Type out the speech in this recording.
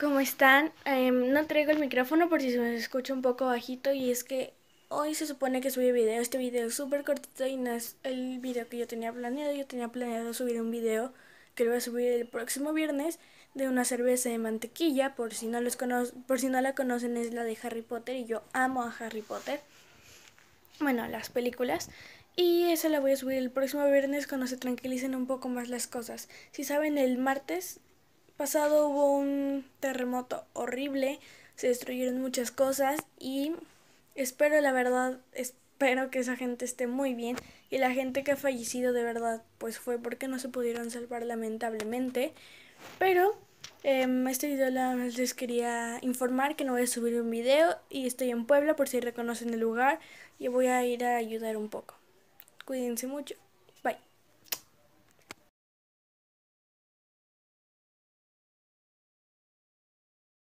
¿Cómo están? Em, no traigo el micrófono por si se me escucha un poco bajito y es que hoy se supone que subí video. Este video es súper cortito y no es el video que yo tenía planeado. Yo tenía planeado subir un video que lo voy a subir el próximo viernes de una cerveza de mantequilla. Por si no, los por si no la conocen es la de Harry Potter y yo amo a Harry Potter bueno, las películas. Y esa la voy a subir el próximo viernes cuando se tranquilicen un poco más las cosas. Si saben, el martes pasado hubo un terremoto horrible, se destruyeron muchas cosas y espero, la verdad, espero que esa gente esté muy bien y la gente que ha fallecido de verdad, pues fue porque no se pudieron salvar lamentablemente. Pero en em, este video les quería informar que no voy a subir un video y estoy en Puebla por si reconocen el lugar y voy a ir a ayudar un poco. Cuídense mucho.